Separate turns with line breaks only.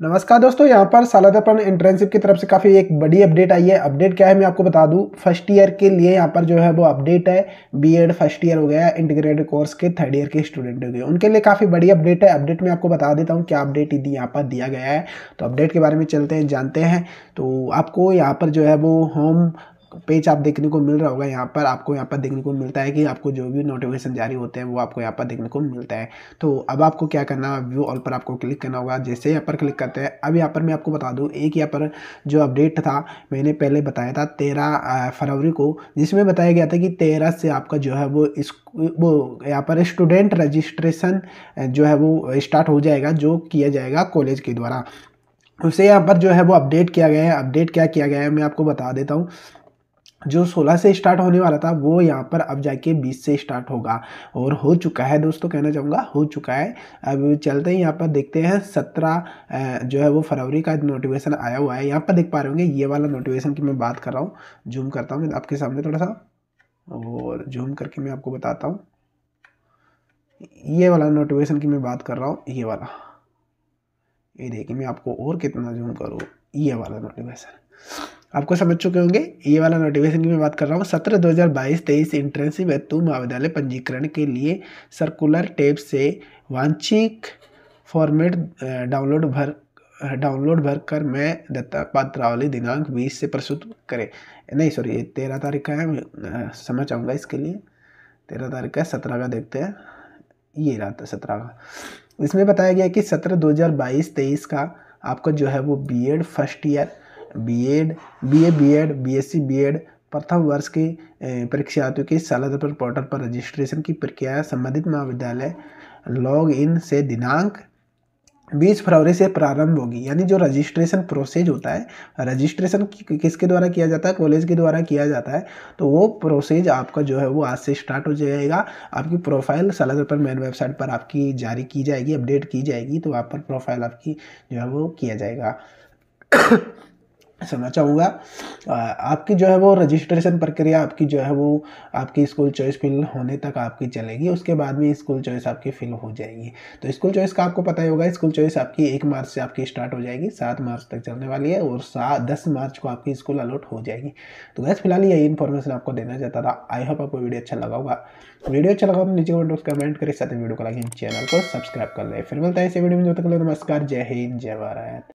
नमस्कार दोस्तों यहाँ पर सालादापन इंटर्नशिप की तरफ से काफ़ी एक बड़ी अपडेट आई है अपडेट क्या है मैं आपको बता दूँ फर्स्ट ईयर के लिए यहाँ पर जो है वो अपडेट है बीएड फर्स्ट ईयर हो गया इंटीग्रेटेड कोर्स के थर्ड ईयर के स्टूडेंट हो गए उनके लिए काफ़ी बड़ी अपडेट है अपडेट में आपको बता देता हूँ क्या अपडेट यदि यहाँ पर दिया गया है तो अपडेट के बारे में चलते हैं जानते हैं तो आपको यहाँ पर जो है वो होम पेज आप देखने को मिल रहा होगा यहाँ पर आपको यहाँ पर देखने को मिलता है कि आपको जो भी नोटिफिकेशन जारी होते हैं वो आपको यहाँ पर देखने को मिलता है तो अब आपको क्या करना है व्यू ऑल पर आपको क्लिक करना होगा जैसे यहाँ पर क्लिक करते हैं अब यहाँ पर मैं आपको बता दूँ एक यहाँ पर जो अपडेट था मैंने पहले बताया था तेरह फरवरी को जिसमें बताया गया था कि तेरह से आपका जो है वो इस वो यहाँ पर स्टूडेंट रजिस्ट्रेशन जो है वो स्टार्ट हो जाएगा जो किया जाएगा कॉलेज के द्वारा उसे यहाँ पर जो है वो अपडेट किया गया है अपडेट क्या किया गया है मैं आपको बता देता हूँ जो 16 से स्टार्ट होने वाला था वो यहाँ पर अब जाके 20 से स्टार्ट होगा और हो चुका है दोस्तों कहना चाहूँगा हो चुका है अब चलते हैं यहाँ पर देखते हैं 17 जो है वो फरवरी का नोटिफिकेशन आया हुआ है यहाँ पर देख पा रहे होंगे ये वाला नोटिफिकेशन की मैं बात कर रहा हूँ जूम करता हूँ आपके सामने थोड़ा सा और जूम करके मैं आपको बताता हूँ ये वाला नोटिफिकेशन की मैं बात कर रहा हूँ ये वाला ये देखिए मैं आपको और कितना जूम करूँ ये वाला नोटिफिकेशन आपको समझ चुके होंगे ये वाला नोटिफिकेशन की मैं बात कर रहा हूँ सत्रह दो हज़ार बाईस तेईस इंट्रेंसिव हेतु महाविद्यालय पंजीकरण के लिए सर्कुलर टेप से वांछित फॉर्मेट डाउनलोड भर डाउनलोड भर कर मैं दत्ता पात्रावली दिनांक बीस से प्रस्तुत करें नहीं सॉरी तेरह तारीख का है समझ आऊँगा इसके लिए तेरह तारीख का सत्रह का देखते हैं ये रात है सत्रह का इसमें बताया गया कि सत्रह दो हज़ार बाईस तेईस का आपका जो है वो BEd first year BEd BA BEd BSc BEd प्रथम वर्ष के परीक्षार्थियों के पर पोर्टल पर रजिस्ट्रेशन की प्रक्रिया संबंधित महाविद्यालय लॉग इन से दिनांक बीस फरवरी से प्रारंभ होगी यानी जो रजिस्ट्रेशन प्रोसेस होता है रजिस्ट्रेशन किसके द्वारा किया जाता है कॉलेज के द्वारा किया जाता है तो वो प्रोसेस आपका जो है वो आज से स्टार्ट हो जाएगा आपकी प्रोफाइल सलाह पर मेन वेबसाइट पर आपकी जारी की जाएगी अपडेट की जाएगी तो वहाँ पर प्रोफाइल आपकी जो है वो किया जाएगा समझना चाहूँगा आपकी जो है वो रजिस्ट्रेशन प्रक्रिया आपकी जो है वो आपकी स्कूल चॉइस फिल होने तक आपकी चलेगी उसके बाद में स्कूल चॉइस आपकी फिल हो जाएगी तो स्कूल चॉइस का आपको पता ही होगा स्कूल चॉइस आपकी एक मार्च से आपकी स्टार्ट हो जाएगी सात मार्च तक चलने वाली है और सात दस मार्च को आपकी स्कूल अलॉट हो जाएगी तो गैस फिलहाल यही इन्फॉर्मेशन आपको देना चाहता था आई होप आपको वीडियो अच्छा लगा होगा वीडियो अच्छा लगा तो नीचे कमेंट कमेंट करें साथ वीडियो को लाइक चैनल को सब्सक्राइब कर लें फिर मिलता है इसी वीडियो में जो तक नमस्कार जय हिंद जय भारत